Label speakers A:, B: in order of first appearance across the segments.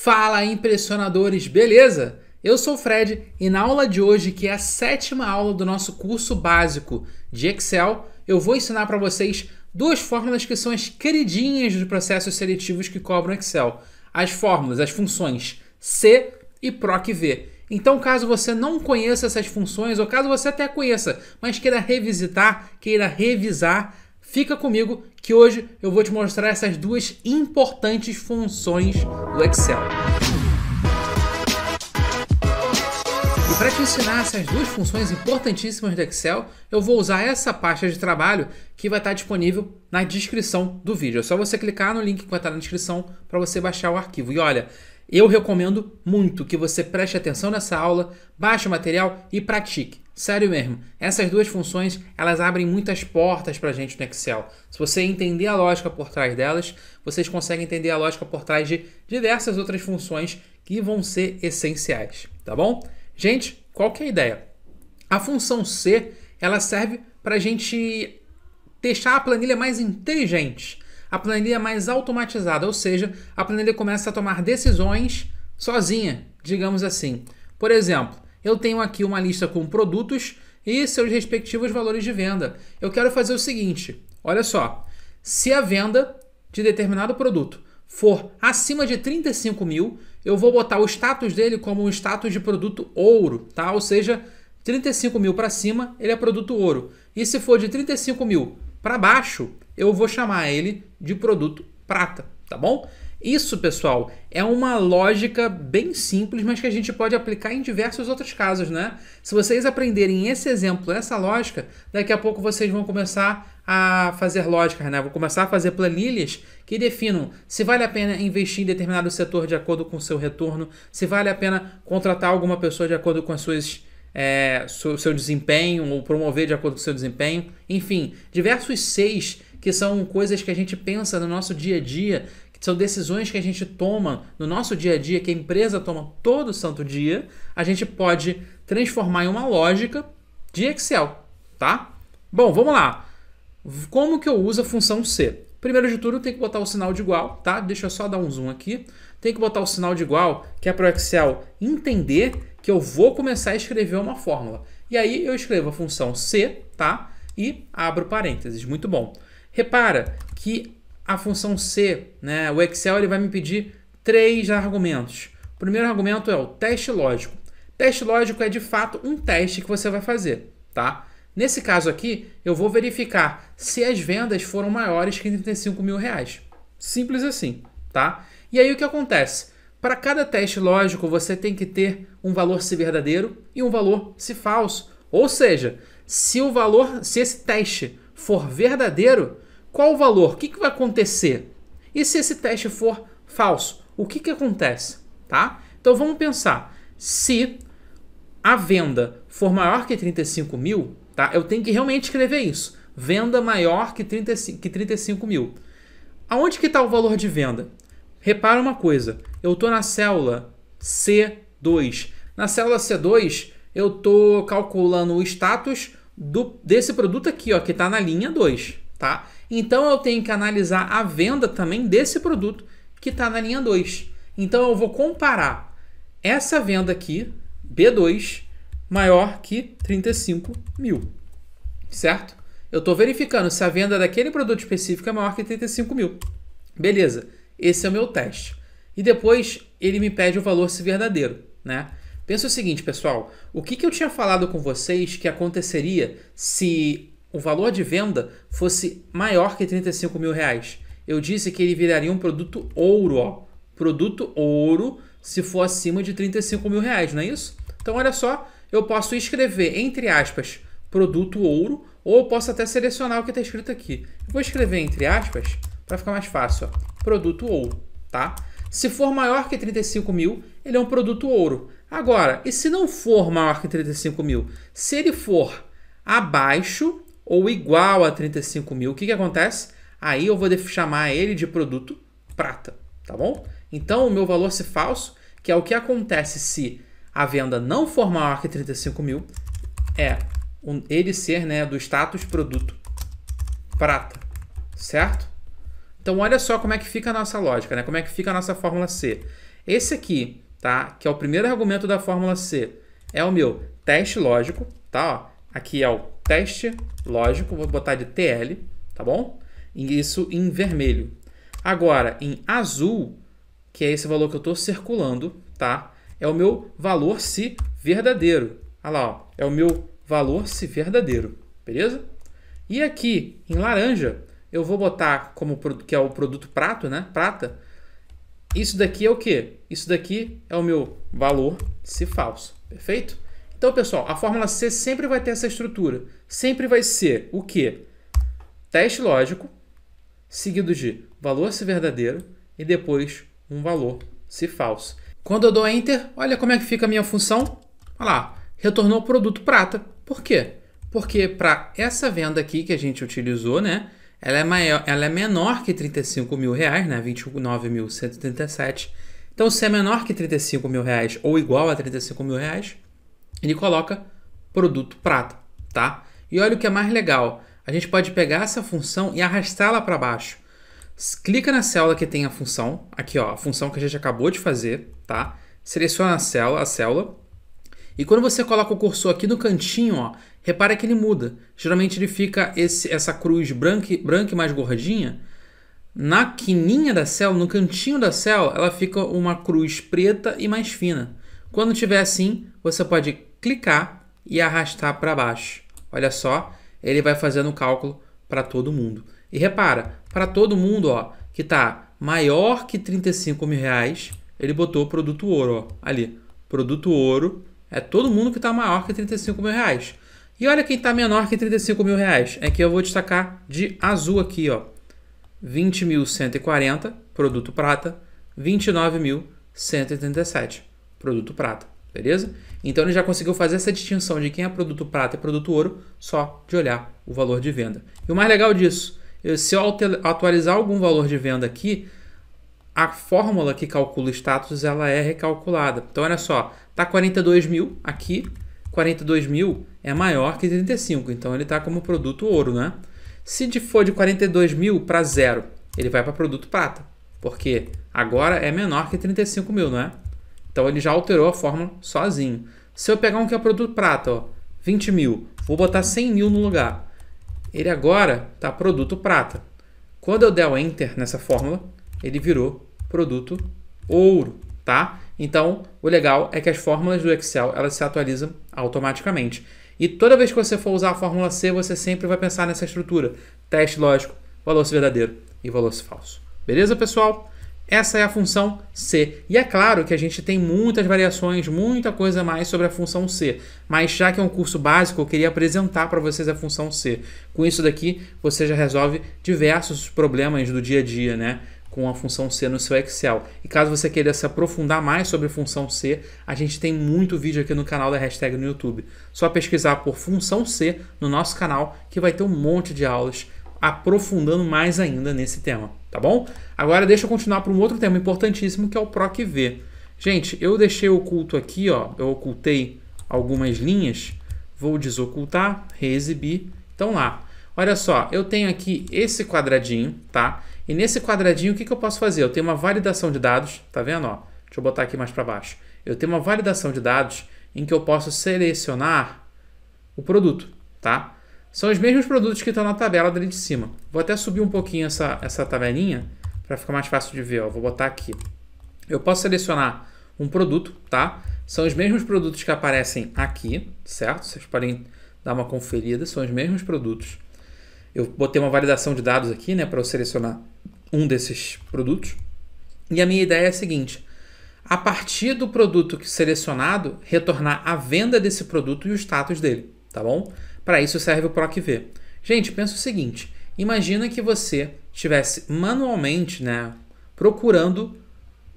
A: Fala impressionadores, beleza? Eu sou o Fred e na aula de hoje, que é a sétima aula do nosso curso básico de Excel, eu vou ensinar para vocês duas fórmulas que são as queridinhas dos processos seletivos que cobram Excel. As fórmulas, as funções C e PROC-V. Então, caso você não conheça essas funções, ou caso você até conheça, mas queira revisitar, queira revisar, Fica comigo que hoje eu vou te mostrar essas duas importantes funções do Excel. E para te ensinar essas duas funções importantíssimas do Excel, eu vou usar essa pasta de trabalho que vai estar disponível na descrição do vídeo. É só você clicar no link que vai estar na descrição para você baixar o arquivo. E olha, eu recomendo muito que você preste atenção nessa aula, baixe o material e pratique. Sério mesmo, essas duas funções elas abrem muitas portas para a gente no Excel. Se você entender a lógica por trás delas, vocês conseguem entender a lógica por trás de diversas outras funções que vão ser essenciais, tá bom? Gente, qual que é a ideia? A função C ela serve para a gente deixar a planilha mais inteligente, a planilha mais automatizada, ou seja, a planilha começa a tomar decisões sozinha, digamos assim. Por exemplo, eu tenho aqui uma lista com produtos e seus respectivos valores de venda. Eu quero fazer o seguinte: olha só. Se a venda de determinado produto for acima de 35 mil, eu vou botar o status dele como um status de produto ouro, tá? Ou seja, 35 mil para cima, ele é produto ouro. E se for de 35 mil para baixo, eu vou chamar ele de produto prata tá bom? Isso, pessoal, é uma lógica bem simples, mas que a gente pode aplicar em diversos outros casos, né? Se vocês aprenderem esse exemplo, essa lógica, daqui a pouco vocês vão começar a fazer lógicas, né? Vão começar a fazer planilhas que definam se vale a pena investir em determinado setor de acordo com o seu retorno, se vale a pena contratar alguma pessoa de acordo com as suas é, seu, seu desempenho ou promover de acordo com seu desempenho. Enfim, diversos seis que são coisas que a gente pensa no nosso dia a dia, que são decisões que a gente toma no nosso dia a dia, que a empresa toma todo santo dia, a gente pode transformar em uma lógica de Excel, tá? Bom, vamos lá. Como que eu uso a função C? Primeiro de tudo, tem que botar o sinal de igual, tá? Deixa eu só dar um zoom aqui. Tem que botar o sinal de igual, que é para o Excel entender que eu vou começar a escrever uma fórmula. E aí eu escrevo a função C, tá? E abro parênteses. Muito bom. Repara que a função C, né, o Excel ele vai me pedir três argumentos. O primeiro argumento é o teste lógico. Teste lógico é de fato um teste que você vai fazer, tá? Nesse caso aqui, eu vou verificar se as vendas foram maiores que 35 mil reais. Simples assim, tá? E aí o que acontece? Para cada teste lógico, você tem que ter um valor se verdadeiro e um valor se falso. Ou seja, se o valor, se esse teste for verdadeiro, qual o valor, o que, que vai acontecer? E se esse teste for falso, o que, que acontece? Tá? Então vamos pensar, se a venda for maior que 35 mil, tá? eu tenho que realmente escrever isso, venda maior que 35, que 35 mil. Aonde que está o valor de venda? Repara uma coisa, eu estou na célula C2. Na célula C2, eu estou calculando o status do, desse produto aqui, ó, que está na linha 2, tá? Então eu tenho que analisar a venda também desse produto que está na linha 2. Então eu vou comparar essa venda aqui, B2, maior que 35 mil, certo? Eu estou verificando se a venda daquele produto específico é maior que 35 mil. Beleza, esse é o meu teste. E depois ele me pede o valor se verdadeiro, né? Pensa o seguinte, pessoal, o que, que eu tinha falado com vocês que aconteceria se o valor de venda fosse maior que 35 mil reais. Eu disse que ele viraria um produto ouro, ó. Produto ouro se for acima de 35 mil reais, não é isso? Então, olha só, eu posso escrever, entre aspas, produto ouro, ou eu posso até selecionar o que está escrito aqui. vou escrever, entre aspas, para ficar mais fácil, ó, produto ouro, tá? Se for maior que 35 mil, ele é um produto ouro. Agora, e se não for maior que 35 mil? Se ele for abaixo ou igual a 35 mil, o que, que acontece? Aí eu vou chamar ele de produto prata, tá bom? Então o meu valor se falso, que é o que acontece se a venda não for maior que 35 mil, é ele ser né, do status produto prata, certo? Então olha só como é que fica a nossa lógica, né? como é que fica a nossa fórmula C. Esse aqui, tá? que é o primeiro argumento da fórmula C, é o meu teste lógico, tá? Ó, aqui é o teste lógico, vou botar de TL, tá bom? Isso em vermelho. Agora, em azul, que é esse valor que eu estou circulando, tá? É o meu valor se verdadeiro. Olha lá, ó. é o meu valor se verdadeiro, beleza? E aqui, em laranja, eu vou botar como que é o produto prato, né? Prata. Isso daqui é o quê? Isso daqui é o meu valor se falso, perfeito? Então, pessoal, a fórmula C sempre vai ter essa estrutura. Sempre vai ser o quê? Teste lógico, seguido de valor se verdadeiro e depois um valor se falso. Quando eu dou Enter, olha como é que fica a minha função. Olha lá, retornou o produto prata. Por quê? Porque para essa venda aqui que a gente utilizou, né? Ela é, maior, ela é menor que 35 mil reais, né? 29.137. Então, se é menor que 35 mil reais ou igual a 35 mil reais, ele coloca produto prata, tá? E olha o que é mais legal, a gente pode pegar essa função e arrastá-la para baixo. Clica na célula que tem a função, aqui ó, a função que a gente acabou de fazer, tá? Seleciona a célula, a célula. E quando você coloca o cursor aqui no cantinho, ó, repara que ele muda. Geralmente ele fica esse, essa cruz branca, branca e mais gordinha. Na quininha da célula, no cantinho da célula, ela fica uma cruz preta e mais fina. Quando tiver assim, você pode clicar e arrastar para baixo. Olha só, ele vai fazendo o cálculo para todo mundo. E repara, para todo mundo ó, que está maior que 35 mil reais, ele botou produto ouro ó, ali. Produto ouro é todo mundo que está maior que 35 mil reais. E olha quem está menor que 35 mil reais. É que eu vou destacar de azul aqui, ó. 20.140, produto prata. 29.187, produto prata beleza? Então ele já conseguiu fazer essa distinção de quem é produto prata e produto ouro só de olhar o valor de venda. E o mais legal disso, se eu atualizar algum valor de venda aqui, a fórmula que calcula o status ela é recalculada. Então olha só, tá 42 mil aqui, 42 mil é maior que 35, então ele está como produto ouro, né? Se for de 42 mil para zero, ele vai para produto prata, porque agora é menor que 35 mil, não é? Então ele já alterou a fórmula sozinho. Se eu pegar um que é produto prata, ó, 20 mil, vou botar 100 mil no lugar. Ele agora tá produto prata. Quando eu der o Enter nessa fórmula, ele virou produto ouro, tá? Então, o legal é que as fórmulas do Excel, elas se atualizam automaticamente. E toda vez que você for usar a fórmula C, você sempre vai pensar nessa estrutura. Teste lógico, valor se verdadeiro e valor se falso. Beleza, pessoal? Essa é a função C. E é claro que a gente tem muitas variações, muita coisa mais sobre a função C, mas já que é um curso básico, eu queria apresentar para vocês a função C. Com isso daqui, você já resolve diversos problemas do dia a dia, né? com a função C no seu Excel. E caso você queira se aprofundar mais sobre função C, a gente tem muito vídeo aqui no canal da hashtag no YouTube. Só pesquisar por função C no nosso canal que vai ter um monte de aulas aprofundando mais ainda nesse tema, tá bom? Agora deixa eu continuar para um outro tema importantíssimo que é o PROC V. Gente, eu deixei oculto aqui, ó, eu ocultei algumas linhas, vou desocultar, reexibir, então lá. Olha só, eu tenho aqui esse quadradinho, tá? E nesse quadradinho, o que, que eu posso fazer? Eu tenho uma validação de dados, tá vendo? Ó, deixa eu botar aqui mais para baixo. Eu tenho uma validação de dados em que eu posso selecionar o produto, tá? São os mesmos produtos que estão na tabela dali de cima. Vou até subir um pouquinho essa, essa tabelinha para ficar mais fácil de ver. Ó. Vou botar aqui. Eu posso selecionar um produto, tá? São os mesmos produtos que aparecem aqui, certo? Vocês podem dar uma conferida, são os mesmos produtos. Eu botei uma validação de dados aqui, né, para eu selecionar um desses produtos. E a minha ideia é a seguinte: a partir do produto selecionado, retornar a venda desse produto e o status dele, tá bom? Para isso serve o PROC-V. Gente, pensa o seguinte: imagina que você estivesse manualmente né, procurando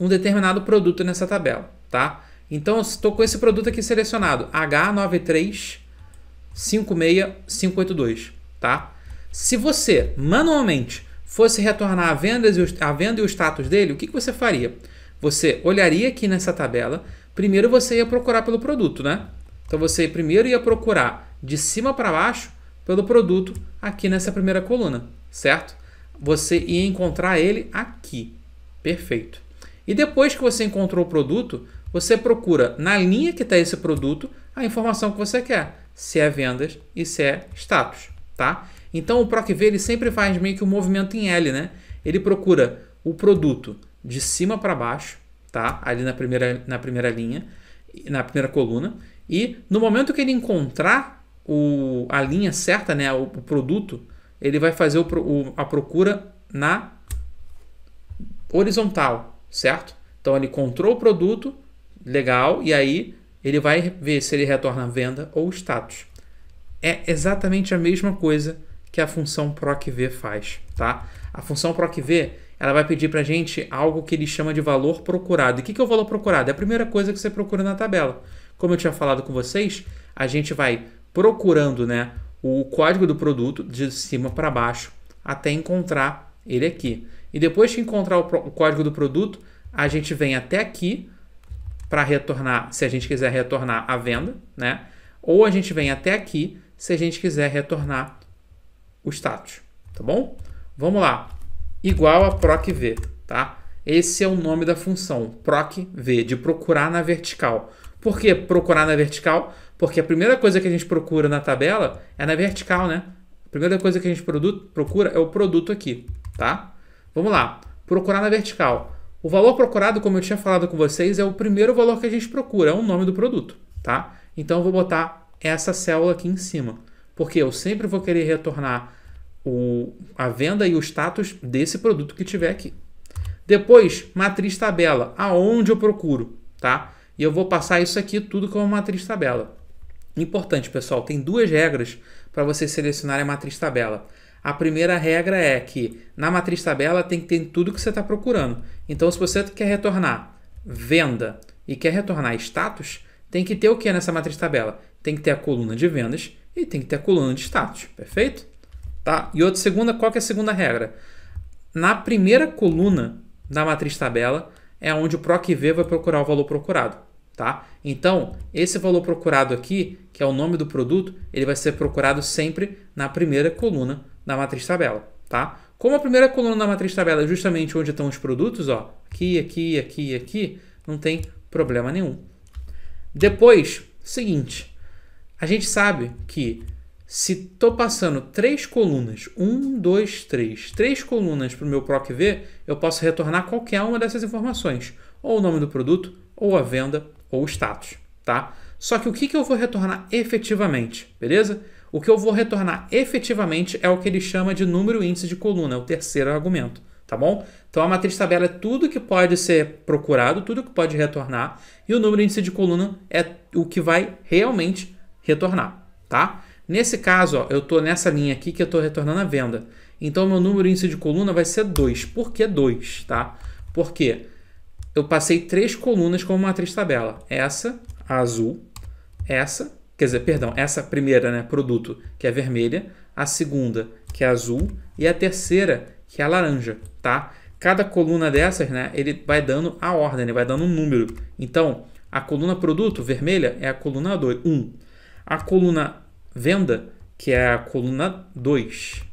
A: um determinado produto nessa tabela. Tá? Então, estou com esse produto aqui selecionado, h 93 Tá? Se você manualmente fosse retornar a venda, e o, a venda e o status dele, o que, que você faria? Você olharia aqui nessa tabela, primeiro você ia procurar pelo produto, né? Então você primeiro ia procurar de cima para baixo pelo produto aqui nessa primeira coluna, certo? Você ia encontrar ele aqui. Perfeito. E depois que você encontrou o produto, você procura na linha que está esse produto a informação que você quer, se é vendas e se é status, tá? Então o PROC V ele sempre faz meio que um movimento em L, né? Ele procura o produto de cima para baixo, tá? Ali na primeira, na primeira linha, na primeira coluna. E no momento que ele encontrar o, a linha certa, né, o, o produto, ele vai fazer o, o, a procura na horizontal, certo? Então ele encontrou o produto, legal, e aí ele vai ver se ele retorna venda ou status. É exatamente a mesma coisa que a função PROCV faz, tá? A função PROCV, ela vai pedir para a gente algo que ele chama de valor procurado. E o que, que é o valor procurado? É a primeira coisa que você procura na tabela. Como eu tinha falado com vocês, a gente vai procurando né, o código do produto de cima para baixo até encontrar ele aqui. E depois que encontrar o, o código do produto, a gente vem até aqui para retornar, se a gente quiser retornar a venda, né? Ou a gente vem até aqui se a gente quiser retornar o status, tá bom? Vamos lá. Igual a procv, tá? Esse é o nome da função, procv, de procurar na vertical. Por que procurar na vertical? Porque a primeira coisa que a gente procura na tabela é na vertical, né? A primeira coisa que a gente procura é o produto aqui, tá? Vamos lá, procurar na vertical. O valor procurado, como eu tinha falado com vocês, é o primeiro valor que a gente procura, é o nome do produto, tá? Então eu vou botar essa célula aqui em cima, porque eu sempre vou querer retornar o, a venda e o status desse produto que tiver aqui. Depois, matriz tabela, aonde eu procuro, tá? E eu vou passar isso aqui tudo como matriz tabela. Importante, pessoal, tem duas regras para você selecionar a matriz tabela. A primeira regra é que na matriz tabela tem que ter tudo que você está procurando. Então, se você quer retornar venda e quer retornar status, tem que ter o que nessa matriz tabela? Tem que ter a coluna de vendas e tem que ter a coluna de status, perfeito? Tá? E outra segunda, qual é a segunda regra? Na primeira coluna da matriz tabela é onde o PROC V vai procurar o valor procurado tá? Então, esse valor procurado aqui, que é o nome do produto, ele vai ser procurado sempre na primeira coluna da matriz tabela, tá? Como a primeira coluna da matriz tabela é justamente onde estão os produtos, ó, aqui, aqui, aqui, aqui, não tem problema nenhum. Depois, seguinte, a gente sabe que se estou passando três colunas, um, dois, três, três colunas para o meu PROC V, eu posso retornar qualquer uma dessas informações, ou o nome do produto, ou a venda, ou status, tá? Só que o que, que eu vou retornar efetivamente, beleza? O que eu vou retornar efetivamente é o que ele chama de número índice de coluna, é o terceiro argumento, tá bom? Então a matriz tabela é tudo que pode ser procurado, tudo que pode retornar, e o número índice de coluna é o que vai realmente retornar, tá? Nesse caso, ó, eu estou nessa linha aqui que eu estou retornando a venda. Então meu número índice de coluna vai ser 2. Por que 2, tá? Porque eu passei três colunas como matriz tabela. Essa, a azul, essa, quer dizer, perdão, essa primeira, né, produto, que é vermelha, a segunda, que é azul, e a terceira, que é laranja, tá? Cada coluna dessas, né, ele vai dando a ordem, ele vai dando um número. Então, a coluna produto, vermelha, é a coluna 2, 1. Um. A coluna venda, que é a coluna 2.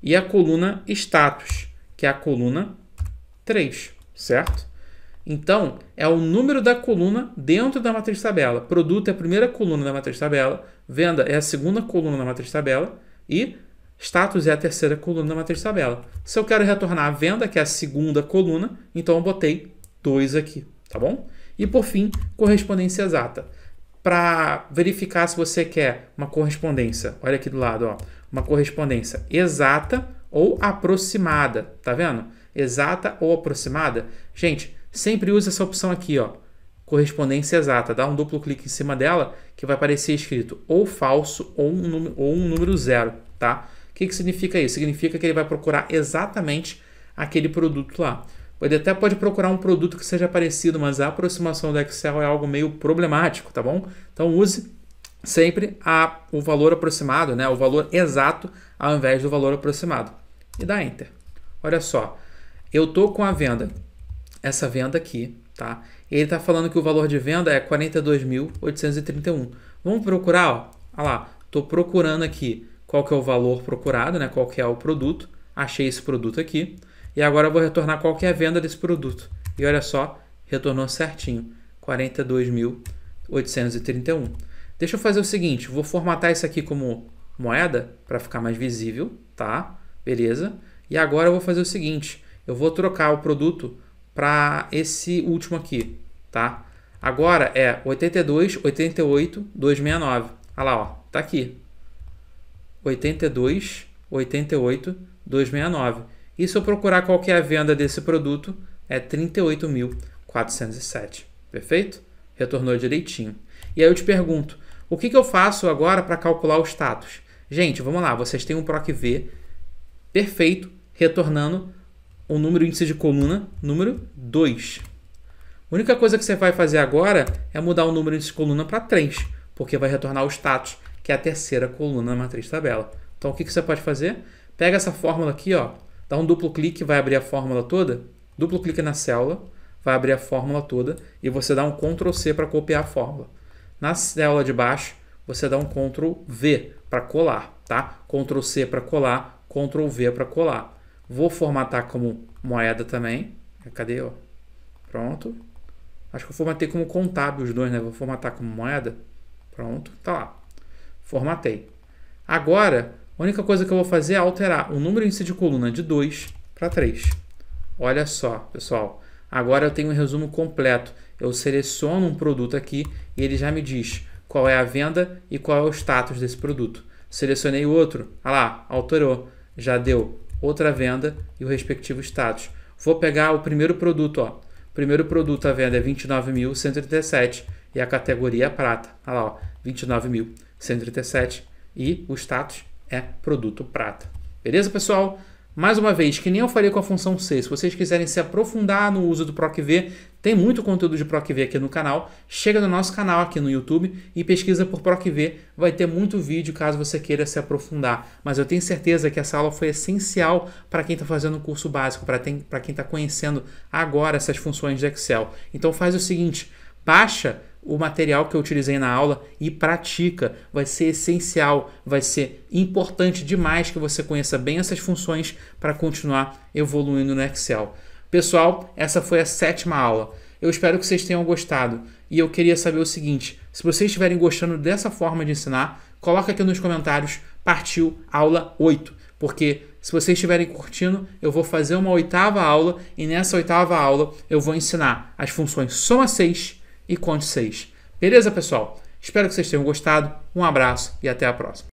A: E a coluna status, que é a coluna 3, certo? Então, é o número da coluna dentro da matriz tabela. Produto é a primeira coluna da matriz tabela, venda é a segunda coluna da matriz tabela e status é a terceira coluna da matriz tabela. Se eu quero retornar a venda, que é a segunda coluna, então eu botei 2 aqui, tá bom? E por fim, correspondência exata. Para verificar se você quer uma correspondência, olha aqui do lado, ó, uma correspondência exata ou aproximada, tá vendo? Exata ou aproximada. Gente, Sempre use essa opção aqui, ó, correspondência exata. Dá um duplo clique em cima dela que vai aparecer escrito ou falso ou um número, ou um número zero, tá? O que, que significa isso? Significa que ele vai procurar exatamente aquele produto lá. Ele até pode procurar um produto que seja parecido, mas a aproximação do Excel é algo meio problemático, tá bom? Então use sempre a, o valor aproximado, né? o valor exato ao invés do valor aproximado. E dá Enter. Olha só, eu estou com a venda essa venda aqui, tá? Ele está falando que o valor de venda é 42.831. Vamos procurar, ó. Olha lá, Tô procurando aqui qual que é o valor procurado, né? qual que é o produto. Achei esse produto aqui. E agora eu vou retornar qual que é a venda desse produto. E olha só, retornou certinho, 42.831. Deixa eu fazer o seguinte, vou formatar isso aqui como moeda para ficar mais visível, tá? Beleza? E agora eu vou fazer o seguinte, eu vou trocar o produto para esse último aqui, tá? Agora é 82, 88, 269. Olha lá, ó, tá aqui. 82, 88, 269. E se eu procurar qual é a venda desse produto, é 38.407. Perfeito? Retornou direitinho. E aí eu te pergunto, o que, que eu faço agora para calcular o status? Gente, vamos lá, vocês têm um PROC V perfeito, retornando um número índice de coluna, número 2. A única coisa que você vai fazer agora é mudar o número índice de coluna para 3, porque vai retornar o status, que é a terceira coluna da matriz tabela. Então, o que, que você pode fazer? Pega essa fórmula aqui, ó, dá um duplo clique, vai abrir a fórmula toda, duplo clique na célula, vai abrir a fórmula toda, e você dá um Ctrl C para copiar a fórmula. Na célula de baixo, você dá um Ctrl V para colar, tá? Ctrl C para colar, Ctrl V para colar. Vou formatar como moeda também. Cadê? Ó? Pronto. Acho que eu formatei como contábil os dois, né? Vou formatar como moeda. Pronto, tá lá. Formatei. Agora, a única coisa que eu vou fazer é alterar o número índice de coluna de 2 para 3. Olha só, pessoal. Agora eu tenho um resumo completo. Eu seleciono um produto aqui e ele já me diz qual é a venda e qual é o status desse produto. Selecionei outro, olha ah lá, alterou, já deu outra venda e o respectivo status. Vou pegar o primeiro produto, ó. O primeiro produto à venda é 29.137 e a categoria é prata. Olha lá, ó, 29.137 e o status é produto prata. Beleza, pessoal? Mais uma vez, que nem eu falei com a função C, se vocês quiserem se aprofundar no uso do PROCV, tem muito conteúdo de PROCV aqui no canal. Chega no nosso canal aqui no YouTube e pesquisa por PROCV, vai ter muito vídeo caso você queira se aprofundar. Mas eu tenho certeza que essa aula foi essencial para quem está fazendo o curso básico, para quem está conhecendo agora essas funções de Excel. Então faz o seguinte, baixa o material que eu utilizei na aula e pratica. Vai ser essencial, vai ser importante demais que você conheça bem essas funções para continuar evoluindo no Excel. Pessoal, essa foi a sétima aula. Eu espero que vocês tenham gostado e eu queria saber o seguinte: se vocês estiverem gostando dessa forma de ensinar, coloca aqui nos comentários partiu aula 8, porque se vocês estiverem curtindo, eu vou fazer uma oitava aula e nessa oitava aula eu vou ensinar as funções soma 6 e conte 6. Beleza, pessoal? Espero que vocês tenham gostado. Um abraço e até a próxima.